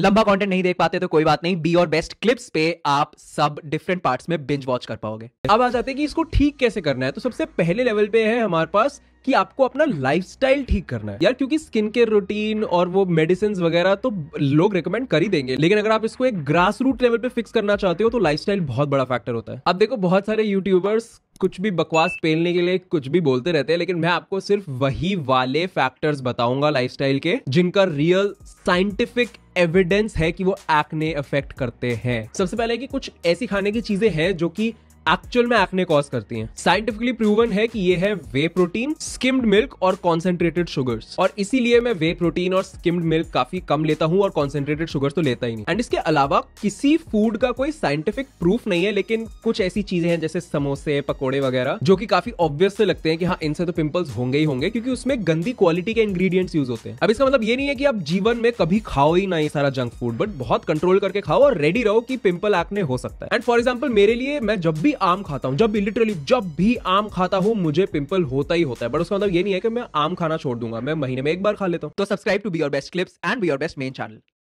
लंबा कंटेंट नहीं देख पाते तो कोई बात नहीं बी और बेस्ट क्लिप्स पे आप सब डिफरेंट पार्ट्स में बिंज वॉच कर पाओगे अब आ जाते हैं कि इसको ठीक कैसे करना है तो सबसे पहले लेवल पे है हमारे पास कि आपको अपना लाइफस्टाइल ठीक करना है यार क्योंकि स्किन केयर रूटीन और वो मेडिसिन वगैरह तो लोग रिकमेंड कर ही देंगे लेकिन अगर आप इसको एक ग्रास रूट लेवल पे फिक्स करना चाहते हो तो लाइफस्टाइल बहुत बड़ा फैक्टर होता है अब देखो बहुत सारे यूट्यूबर्स कुछ भी बकवास पेलने के लिए कुछ भी बोलते रहते हैं लेकिन मैं आपको सिर्फ वही वाले फैक्टर्स बताऊंगा लाइफस्टाइल के जिनका रियल साइंटिफिक एविडेंस है कि वो एक्ने अफेक्ट करते हैं सबसे पहले कि कुछ ऐसी खाने की चीजें हैं जो कि एक्चुअल में एक्ने कॉज करती हैं साइंटिफिकली प्रूवन है कि ये है वे प्रोटीन स्किम्ड मिल्क और कॉन्सेंट्रेटेड शुगर्स और इसीलिए मैं वे प्रोटीन और स्किम्ड मिल्क काफी कम लेता हूँ और कॉन्सेंट्रेटेड शुगर तो लेता ही नहीं एंड इसके अलावा किसी फूड का कोई साइंटिफिक प्रूफ नहीं है लेकिन कुछ ऐसी चीजें हैं जैसे समोसे पकौड़े वगैरह जो कि काफी ऑब्वियस से लगते हैं कि हाँ इनसे तो पिंपल्स होंगे ही होंगे क्योंकि उसमें गंदी क्वालिटी के इंग्रीडियंट्स यूज होते हैं अब इसका मतलब ये नहीं है कि आप जीवन में कभी खाओ ही ना ये सारा जंक फूड बट बहुत कंट्रोल करके खाओ और रेडी रहो कि पिंपल एक्ने हो सकता है एंड फॉर एग्जाम्पल मेरे लिए मैं जब भी आम खाता हूँ जब भी लिटरली जब भी आम खाता हूँ मुझे पिंपल होता ही होता है बट उसका मतलब ये नहीं है कि मैं आम खाना छोड़ दूंगा मैं महीने में एक बार खा लेता हूँ तो subscribe to be your best clips and be your best main channel